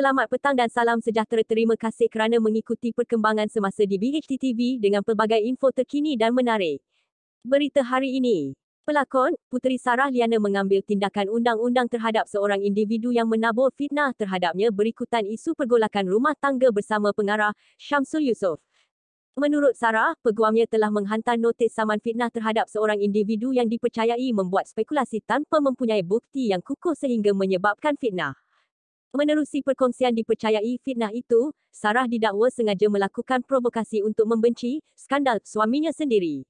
Selamat petang dan salam sejahtera terima kasih kerana mengikuti perkembangan semasa di BHT dengan pelbagai info terkini dan menarik. Berita hari ini, pelakon Puteri Sarah Liana mengambil tindakan undang-undang terhadap seorang individu yang menabur fitnah terhadapnya berikutan isu pergolakan rumah tangga bersama pengarah Syamsul Yusof. Menurut Sarah, peguamnya telah menghantar notis saman fitnah terhadap seorang individu yang dipercayai membuat spekulasi tanpa mempunyai bukti yang kukuh sehingga menyebabkan fitnah. Menerusi perkongsian dipercayai fitnah itu, Sarah didakwa sengaja melakukan provokasi untuk membenci skandal suaminya sendiri.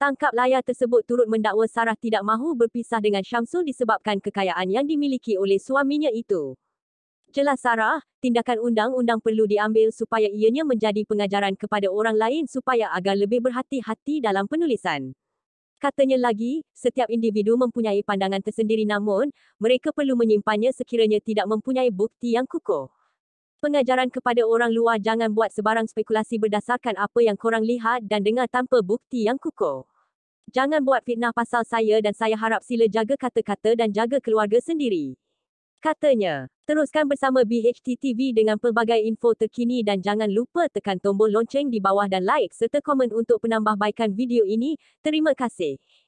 Tangkap layar tersebut turut mendakwa Sarah tidak mahu berpisah dengan Syamsul disebabkan kekayaan yang dimiliki oleh suaminya itu. Jelas Sarah, tindakan undang-undang perlu diambil supaya ianya menjadi pengajaran kepada orang lain supaya agar lebih berhati-hati dalam penulisan. Katanya lagi, setiap individu mempunyai pandangan tersendiri namun, mereka perlu menyimpannya sekiranya tidak mempunyai bukti yang kukuh. Pengajaran kepada orang luar jangan buat sebarang spekulasi berdasarkan apa yang korang lihat dan dengar tanpa bukti yang kukuh. Jangan buat fitnah pasal saya dan saya harap sila jaga kata-kata dan jaga keluarga sendiri katanya. Teruskan bersama BHT dengan pelbagai info terkini dan jangan lupa tekan tombol lonceng di bawah dan like serta komen untuk penambahbaikan video ini. Terima kasih.